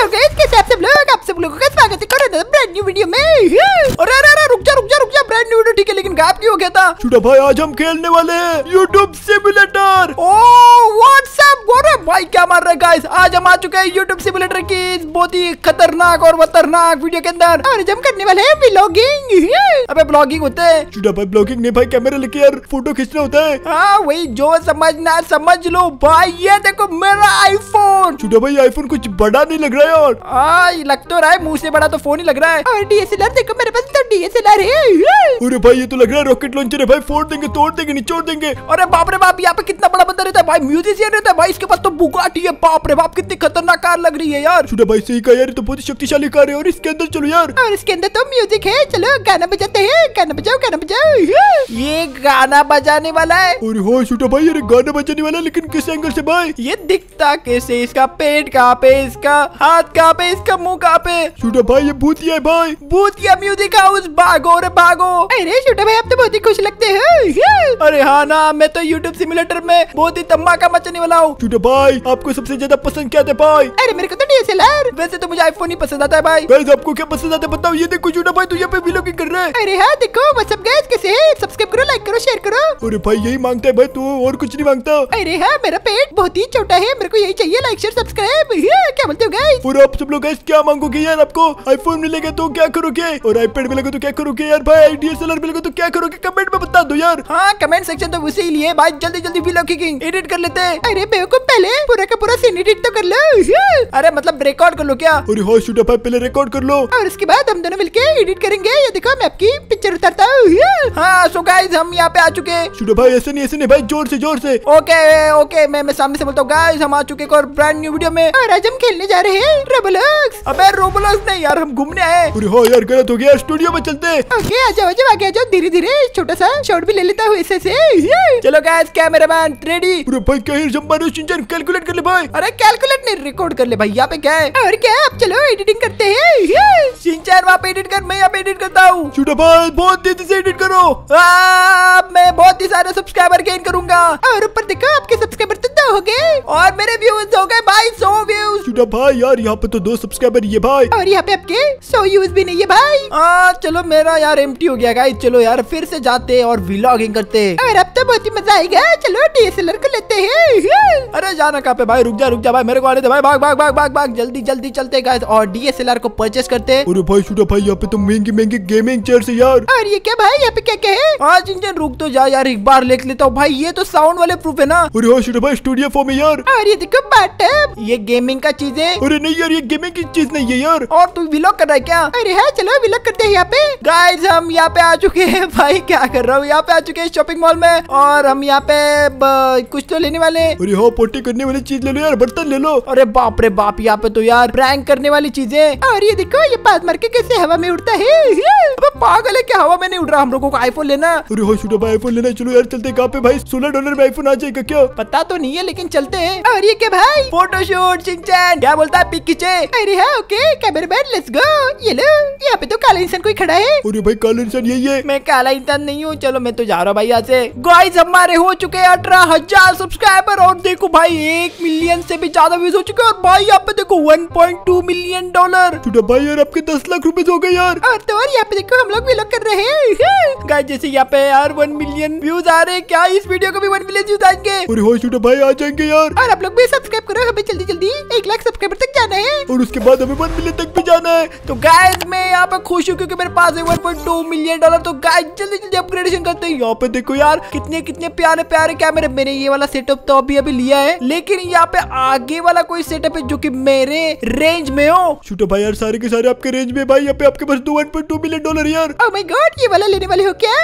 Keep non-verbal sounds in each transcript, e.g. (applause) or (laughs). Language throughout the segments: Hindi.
और गाइस कैसे आप सब लोग आप सब लोगों का स्वागत है ब्रांड न्यू वीडियो में और ब्रेड न्यूडो ठीक है लेकिन गैप क्यों हो गया था छोटा भाई आज हम खेलने वाले यूट्यूब सिमुलेटर ओ व्हाट्सएप बोरे भाई क्या मार रहे गाइस आज हम आ चुके हैं यूट्यूब सिमुलेटर की बहुत ही खतरनाक और खतरनाक वीडियो के अंदर और जम करने वाले हैं ब्लॉगिंग अबे ब्लॉगिंग होते हैं छोटा भाई ब्लॉगिंग नहीं भाई कैमरा लेके यार फोटो खींचना होता है हां वही जो समझना समझ लो भाई ये देखो मेरा आईफोन छोटा भाई आईफोन कुछ बड़ा नहीं लग रहा है और हाँ लग तो रहा है मुंह से बड़ा तो फोन ही लग रहा है और डीएसएलआर देखो मेरे पास तो डीएसएलआर है अरे भाई ये तो लग रहा है रॉकेट लॉन्चर है भाई फोड़ देंगे तोड़ देंगे निचोड़ देंगे अरे बाप रे बाप यहाँ पे कितना बड़ा बंदा रहता है भाई म्यूजिशियन रहता है भाई इसके पास तो बुगाटी है बाप रे बाप कितनी खतरनाक कार लग रही है यार छोटे भाई सही कहा यार ये तो बहुत शक्तिशाली कार है और इसके अंदर चलो यार और इसके अंदर तो म्यूजिक है चलो गाना बजाते है गाना बजाओ गाना बजाओ ये गाना बजाने वाला है और हो छोटे भाई अरे गाना बजाने वाला लेकिन किस एंगल से भाई ये दिखता कैसे इसका पेट कहाँ पे इसका हाथ कहाँ पे इसका मुँह कहाँ पे छोटे भाई ये भूतिया भाई भूतिया म्यूजिक हाउस भागो रे भागो अरे छोटा भाई आप तो बहुत ही खुश लगते हैं अरे हाँ ना मैं तो यूट्यूब सिमुलेटर में बहुत ही धमाका मचने वाला हूँ छोटे भाई आपको सबसे ज्यादा पसंद क्या था भाई अरे मेरे को तो डीएसएलआर वैसे तो मुझे आईफोन ही पसंद आता है भाई गाइस आपको क्या पसंद आता है बताओ ये देखो छोटा भाई तुझे तो यहाँ कर रहे अरे हाँ देखो व्हाट्सअप गाइस कैसे सब्सक्राइब करो लाइक करो शेयर करो अरे भाई यही मांगता है भाई तू तो और कुछ नहीं मांगता अरे हाँ मेरा पेट बहुत ही छोटा है मेरे को यही चाहिए लाइक शेयर सब्सक्राइब क्या बोलते हो गाइस और आप सब लोग क्या मांगोगे यार आपको आईफोन मिलेगा तो क्या करोगे और आईपैड मिलेगा तो क्या करोगे यार भाई डीएसएलआर बिल को तो क्या करोगे कमेंट में यार हाँ कमेंट सेक्शन तो उसे ही लिए भाई जल्दी जल्दी फिल किंग एडिट कर लेते हैं अरे बेवकूफ पहले पूरा का पूरा सीन एडिट तो कर लो अरे मतलब रिकॉर्ड कर लो क्या अरे हाँ शूट अप पहले रिकॉर्ड कर लो और इसके बाद हम दोनों मिलके एडिट करेंगे ये देखो मैं आपकी पिक्चर उतारता हूँ हाँ सो गाइस हम यहाँ पे आ चुके शूट शूटर भाई ऐसे नहीं ऐसे नहीं भाई जोर से जोर से ओके ओके मैं मैं सामने से बोलता हूँ गाइस हम आ चुके और ब्रांड न्यू वीडियो में और आज हम खेलने जा रहे हैं रोबोलॉक्स अबे रोबोलॉक्स नहीं यार हम घूमने आए अरे हाँ यार गलत हो गया स्टूडियो में चलते ओके आ जाओ आ जाओ आगे आ जाओ धीरे धीरे छोटा सा शॉर्ट भी ले लेता हूँ ऐसे चलो guys camera man ready calculate कर ले भाई अरे कैलकुलेट नहीं रिकॉर्ड कर ले भाई यहाँ पे क्या है और क्या आप चलो एडिटिंग करते हैं वहाँ पे एडिट कर मैं यहाँ पे एडिट करता हूँ छोटा भाई बहुत तेजी से एडिट करो मैं बहुत ही सारे सब्सक्राइबर गेन करूंगा और ऊपर देखो आपके सब्सक्राइबर तो हो गए और मेरे व्यूज हो गए भाई सो व्यूज भाई यार यहाँ पे तो दो सब्सक्राइबर ये भाई और यहाँ पे आपके सो व्यूज भी नहीं है भाई आ, चलो मेरा यार एम हो गया गाई चलो यार फिर से जाते और व्लॉगिंग करते और अब तो बहुत ही मजा आएगा चलो डीएसएलआर को लेते हैं अरे जाना कहा पे भाई रुक जा रुक जा भाई मेरे को आने दे भाई भाग भाग भाग भाग भाग जल्दी जल्दी चलते गाय और डीएसएलआर को परचेस करते अरे भाई छोटा भाई यहाँ पे तो महंगी महंगी गेमिंग चेयर है यार और ये क्या भाई यहाँ पे क्या क्या है आज इंजन रुक तो जा यार एक बार लेख लेता हूँ भाई ये तो साउंड वाले प्रूफ है ना अरे हाँ, भाई स्टूडियो पीडीएफ फॉर्म है यार और ये देखो बटन ये गेमिंग का चीज है अरे नहीं यार ये गेमिंग की चीज नहीं है यार और तू व्लॉग कर रहा है क्या अरे है हाँ, चलो व्लॉग करते हैं यहाँ पे गाइज हम यहाँ पे आ चुके हैं (laughs) भाई क्या कर रहा हूँ यहाँ पे आ चुके हैं शॉपिंग मॉल में और हम यहाँ पे कुछ तो लेने वाले अरे हाँ पोटी करने वाली चीज ले लो यार बर्तन ले लो अरे बाप रे बाप यहाँ पे तो यार प्रैंक करने वाली चीजें और ये देखो ये पास मार के कैसे हवा में उड़ता है अब पागल है क्या हवा में नहीं उड़ रहा हम लोगों को आईफोन लेना अरे हाँ छोटा भाई आईफोन लेना चलो यार चलते कहाँ पे भाई सोलह डॉलर में आईफोन आ जाएगा क्या पता तो नहीं है लेकिन चलते हैं और ये क्या भाई फोटोशूट सिंचन क्या बोलता है पिक अरे हाँ ओके मैन लेट्स गो ये लो यहाँ पे तो काला इंसान कोई खड़ा है अरे भाई काला इंसान यही है मैं काला इंसान नहीं हूँ चलो मैं तो जा रहा हूँ भाई यहाँ से गाइस हमारे हो चुके हैं अठारह हजार सब्सक्राइबर और देखो भाई एक मिलियन से भी ज्यादा व्यूज हो चुके और भाई यहाँ पे देखो 1.2 मिलियन डॉलर छोटा भाई यार आपके दस लाख रूपए हो गए यार और तो यहाँ पे देखो हम लोग भी लोग कर रहे हैं जैसे यहाँ पे यार वन मिलियन व्यूज आ रहे हैं क्या इस वीडियो को भी वन मिलियन व्यूज आएंगे छोटा भाई आ जाएंगे यार और आप लोग भी सब्सक्राइब करो हमें जल्दी जल्दी एक लाख सब्सक्राइबर तक जाना है और उसके बाद हमें वन मिलियन तक भी जाना है तो गाइस मैं यहाँ पे खुश हूँ क्योंकि मेरे पास है one point two million dollar तो गाइस जल्दी जल्दी अपग्रेडेशन करते हैं यहाँ पे देखो यार कितने कितने प्यारे प्यारे कैमरे मैंने ये वाला सेटअप तो अभी अभी लिया है लेकिन यहाँ पे आगे वाला कोई सेटअप है जो की मेरे रेंज में हो छोटा भाई यार सारे के सारे आपके रेंज में भाई यहाँ पे आपके पास दो one point two million dollar यार ओ माय गॉड ये वाला लेने वाले हो क्या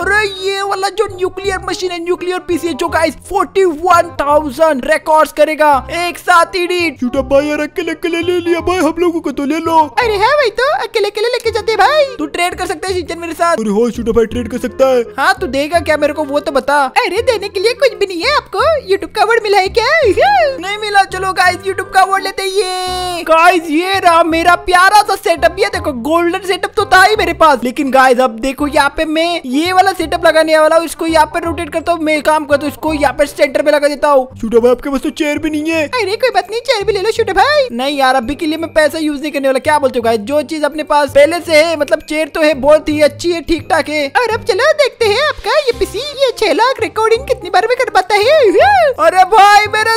और ये वाला जो न्यूक्लियर मशीन है न्यूक्लियर पीसी है जो guys forty one one thousand record करेगा एक साथ ही डीट छोटा भाई यार अकेले अकेले ले लिया भाई हम लोगों को तो ले लो अरे है भाई तो अकेले अकेले लेके जाते हैं भाई तू ट्रेड कर सकते हैं सिंचन मेरे साथ अरे हो छोटा भाई ट्रेड कर सकता है हाँ तू देगा क्या मेरे को वो तो बता अरे देने के लिए कुछ भी नहीं है आपको यूट्यूब का अवार्ड मिला है क्या नहीं मिला चलो गाइस यूट्यूब का अवार्ड लेते ये गाइस ये रहा मेरा प्यारा सा सेटअप ये देखो गोल्डन सेटअप तो था ही मेरे पास लेकिन गाइस अब देखो यहाँ पे मैं ये वाला सेटअप लगाने वाला हूँ इसको यहाँ पे रोटेट करता हूँ मैं काम करता हूँ इसको यहाँ पे सेंटर पे लगा देता हूँ छोटा भाई आपके पास तो चेयर भी नहीं है अरे कोई बात नहीं चेयर भी ले लो छोटा भाई नहीं यार अभी के लिए मैं पैसा यूज नहीं करने वाला क्या बोलते हो जो चीज अपने पास पहले से है मतलब चेयर तो है बहुत ही अच्छी है ठीक ठाक है और अब चलो देखते है आपका ये पीसी ये छह लाख रिकॉर्डिंग कितनी बार में कर पाता है अरे भाई मेरा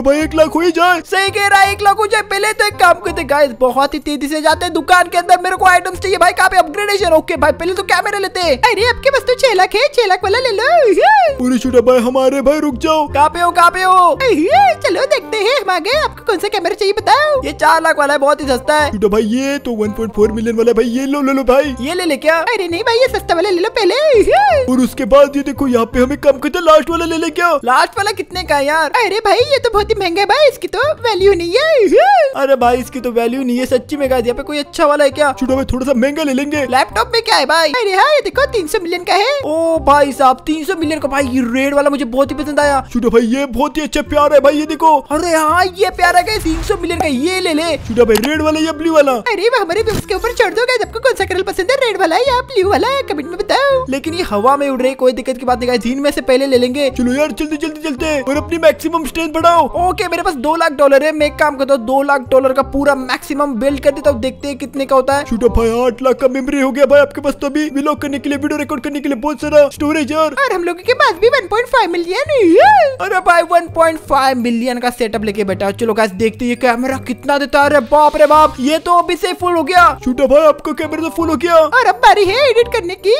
तो भाई एक लाख हो ही जाए सही कह रहा है एक लाख हो जाए पहले तो एक काम करते गाइस बहुत ही तेजी से जाते हैं दुकान के अंदर मेरे को आइटम्स चाहिए भाई कहाँ पे अपग्रेडेशन ओके भाई पहले तो कैमरे लेते हैं अरे आपके पास तो छह लाख है छह लाख वाला ले लो पूरी छोटा भाई हमारे भाई रुक जाओ कहाँ पे हो कहाँ पे हो चलो देखते है हम आगे आपको कौन सा कैमरा चाहिए बताओ ये चार लाख वाला है बहुत ही सस्ता है छोटा भाई ये तो वन पॉइंट फोर मिलियन वाला भाई ये लो ले लो भाई ये ले ले क्या अरे नहीं भाई ये सस्ता वाला ले लो पहले और उसके बाद ये देखो यहाँ पे हमें कम करते लास्ट वाला ले ले क्या लास्ट वाला कितने का यार अरे भाई ये तो बहुत बहुत ही महंगा है भाई इसकी तो वैल्यू नहीं है अरे भाई इसकी तो वैल्यू नहीं है सच्ची में गाइस यहाँ पे कोई अच्छा वाला है क्या छोटो भाई थोड़ा सा महंगा ले लेंगे लैपटॉप में क्या है भाई अरे हाँ ये देखो तीन मिलियन का है ओ भाई साहब तीन मिलियन का भाई ये रेड वाला मुझे बहुत ही पसंद आया छोटो भाई ये बहुत ही अच्छा प्यार है भाई ये देखो अरे हाँ ये प्यारा गया तीन मिलियन का ये ले ले छोटो भाई रेड वाला या ब्लू वाला अरे हमारे उसके ऊपर चढ़ दो आपको कौन सा कलर पसंद है रेड वाला या ब्लू वाला कमेंट में बताओ लेकिन ये हवा में उड़ रही कोई दिक्कत की बात नहीं गाइस में से पहले ले लेंगे चलो यार जल्दी जल्दी चलते और अपनी मैक्सिमम स्ट्रेंथ बढ़ाओ ओके मेरे पास दो लाख डॉलर है मैं एक काम करता हूँ दो लाख डॉलर का पूरा मैक्सिमम बिल्ड कर देता हूँ देखते हैं कितने का होता है छोटा भाई आठ लाख का मेमोरी हो गया भाई आपके पास तो अभी व्लॉग करने के लिए वीडियो रिकॉर्ड करने के लिए बहुत सारा स्टोरेज और हम लोगों के पास भी वन पॉइंट फाइव मिलियन अरे भाई वन पॉइंट फाइव मिलियन का सेटअप लेके बैठा चलो गाइस देखते ये कैमरा कितना देता है बाप रे बाप ये तो अभी से फुल हो गया छोटा भाई आपका कैमरा तो फुल हो गया और अब बारी है एडिट करने की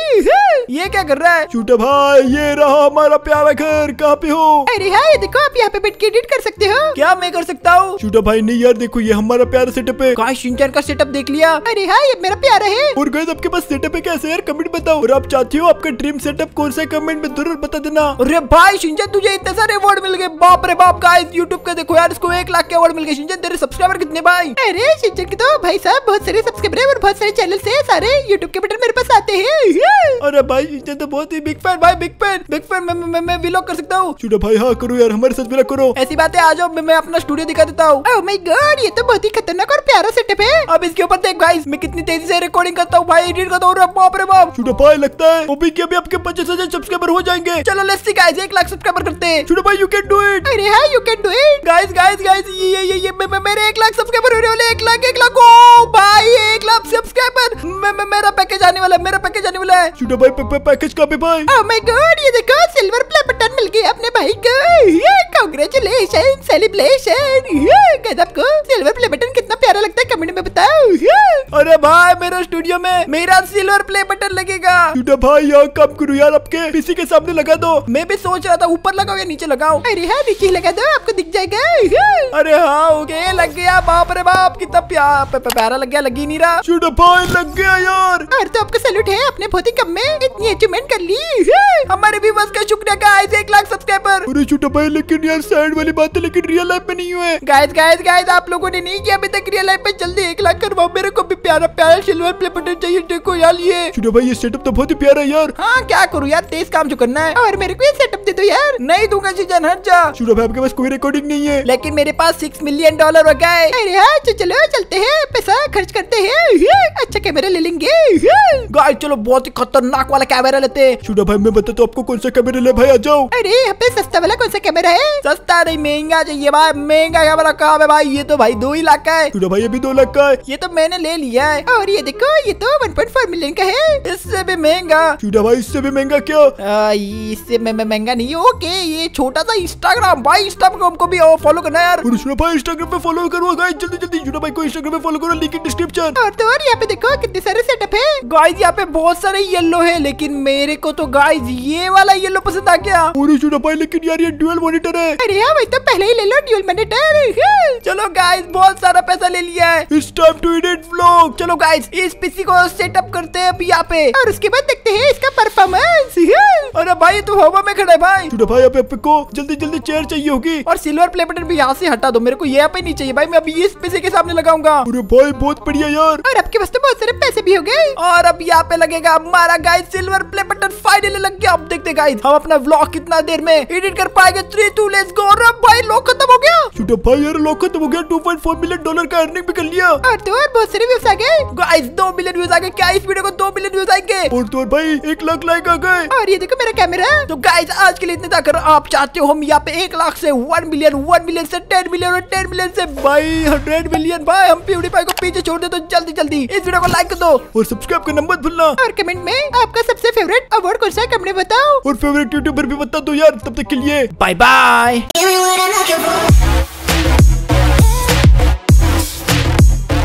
ये क्या कर रहा है छोटा भाई ये रहा हमारा प्यारा घर कहाँ पे हो अरे हाँ देखो आप यहाँ पे बैठ के एडिट कर सकते सकते हो क्या मैं कर सकता हूँ छोटा भाई नहीं यार देखो ये हमारा प्यारा सेटअप है काश सिंचन का सेटअप देख लिया अरे हाँ ये मेरा प्यारा है और गैस आपके पास सेटअप है कैसे यार कमेंट बताओ और आप चाहते हो आपका ड्रीम सेटअप कौन सा कमेंट में जरूर बता देना अरे भाई सिंचन तुझे इतने सारे अवार्ड मिल गए बाप रे बाप का यूट्यूब का देखो यार इसको एक लाख के अवार्ड मिल गए सिंचन तेरे सब्सक्राइबर कितने भाई अरे सिंचन के तो भाई साहब बहुत सारे सब्सक्राइबर और बहुत सारे चैनल है सारे यूट्यूब के बटन मेरे पास आते हैं अरे भाई सिंचन तो बहुत ही बिग फैन भाई बिग फैन बिग फैन मैं मैं, विलॉग कर सकता हूँ छोटा भाई हाँ करो यार हमारे साथ विलॉग करो ऐसी बात आ जाओ मैं अपना स्टूडियो दिखा देता हूँ oh गॉड ये तो बहुत ही खतरनाक और प्यारा सेटअप है अब इसके ऊपर देख भाई मैं कितनी तेजी से रिकॉर्डिंग करता हूँ भाई एडिट करता हूँ बाप रे बाप छोटा भाई लगता है अभी के अभी आपके पचास हजार सब्सक्राइबर हो जाएंगे चलो लेट्स सी गाइस एक लाख सब्सक्राइबर करते हैं छोटा भाई यू कैन डू इट अरे हां you can do it guys guys guys ये ये ये मेरे एक लाख सब्सक्राइबर होने वाले एक लाख एक लाख ओ भाई एक लाख सब्सक्राइबर मेरा पैकेज आने वाला है मेरा पैकेज आने वाला है छोटा भाई पैकेज का भी भाई ओह माय गॉड ये देखो सिल्वर प्ले बटन मिल गया अपने भाई को ये congratulation celebration! Yeah, get up, go! Silver अरे भाई मेरे स्टूडियो में मेरा सिल्वर प्ले बटन लगेगा छोटा भाई यहाँ कब करू यार आपके किसी के सामने लगा दो मैं भी सोच रहा था ऊपर लगाओ या नीचे लगाओ अरे हाँ नीचे लगा दो आपको दिख जाएगा अरे हाँ ओके लग गया बाप रे बाप कितना प्यारा लग गया लगी नहीं रहा छोटा भाई लग गया यार और तो आपका सैल्यूट है अपने बहुत ही कम में इतनी अचीवमेंट कर ली हमारे भी बस का शुक्रिया का एक लाख सब्सक्राइबर अरे छोटा भाई लेकिन यार साइड वाली बात है तो लेकिन रियल लाइफ में नहीं हुए गाइस गाइस गाइस आप लोगों ने नहीं किया अभी तक रियल लाइफ में जल्दी एक लाख करवाओ मेरे को भी प्यारा प्यारा सिल्वर प्ले बटन चाहिए देखो यार ये छोटा भाई ये सेटअप तो बहुत ही प्यारा यार हाँ क्या करूँ यार तेज काम जो करना है और मेरे को ये सेटअप दे दो यार नहीं दूंगा जीजन हट जा छोटा भाई आपके पास कोई रिकॉर्डिंग नहीं है लेकिन मेरे पास सिक्स मिलियन डॉलर हो गए अरे हाँ चलो चलते है पैसा खर्च करते है हाँ, अच्छा कैमरा ले लेंगे गाय हाँ। चलो बहुत ही खतरनाक वाला कैमरा लेते हैं छोटा भाई मैं बताता तो आपको कौन सा कैमरा ले भाई आ जाओ अरे यहाँ पे सस्ता वाला कौन सा कैमरा है सस्ता नहीं महंगा चाहिए भाई महंगा कैमरा कहा भाई ये तो भाई दो ही लाख का है छोटा भाई ये भी दो लाख का है ये तो मैंने ले लिया है और ये देखो ये तो 1.4 मिलियन का है इससे भी महंगा चूडा भाई इससे भी महंगा क्या आ, इससे महंगा नहीं ओके ये छोटा सा इंस्टाग्राम भाई इंस्टाग्राम को भी फॉलो करना यार भाई इंस्टाग्राम पे फॉलो करो गाइस जल्दी जल्दी चूडा भाई को इंस्टाग्राम पे फॉलो करो लिंक इन डिस्क्रिप्शन और तो और यहाँ पे देखो कितने सारे सेटअप है गाइस यहाँ पे बहुत सारे येलो है लेकिन मेरे को तो गाइस ये वाला येलो पसंद आ गया और चूडा भाई लेकिन यार ये ड्यूअल मॉनिटर है अरे यार हाँ, भाई तो पहले ही ले लो ड्यूअल मॉनिटर हाँ। चलो गाइस बहुत सारा पैसा ले लिया है इस टाइम टू एडिट फ्लो चलो गाइस इस पीसी को सेटअप करते हैं अभी यहाँ पे और उसके बाद देखते हैं इसका परफॉर्मेंस अरे भाई तू हवा में खड़ा है भाई छोटा भाई अब को जल्दी जल्दी चेयर चाहिए होगी और सिल्वर प्ले बटन भी यहाँ से हटा दो मेरे को यहाँ पे नहीं चाहिए भाई मैं अभी इस पीसी के सामने लगाऊंगा अरे भाई बहुत बढ़िया यार और आपके पास तो बहुत सारे पैसे भी हो गए और अब यहाँ पे लगेगा हमारा guys silver play button finally लग गया अब देखते गाइस हम अपना व्लॉग कितना देर में एडिट कर पाएंगे थ्री टू लेट्स गो और भाई लॉक खत्म हो गया छोटा भाई यार लॉक खत्म हो गया टू मिलियन डॉलर का अर्निंग भी कर लिया और तो और बहुत सारे व्यवसाय लगे गाइस दो मिलियन व्यूज आ गए क्या इस वीडियो को दो मिलियन व्यूज आएंगे और तो भाई एक लाख लाइक आ गए और ये देखो मेरा कैमरा तो गाइस आज के लिए इतने तक आप चाहते हो हम यहाँ पे एक लाख से वन मिलियन वन मिलियन से टेन मिलियन और टेन मिलियन से भाई हंड्रेड मिलियन भाई हम प्यूडी प्यूडीफाई को पीछे छोड़ दे तो जल्दी जल्दी इस वीडियो को लाइक कर दो और सब्सक्राइब करना मत भूलना और कमेंट में आपका सबसे फेवरेट अवार्ड कौन सा है कमेंट बताओ और फेवरेट यूट्यूबर भी बता दो यार तब तक के लिए बाय बाय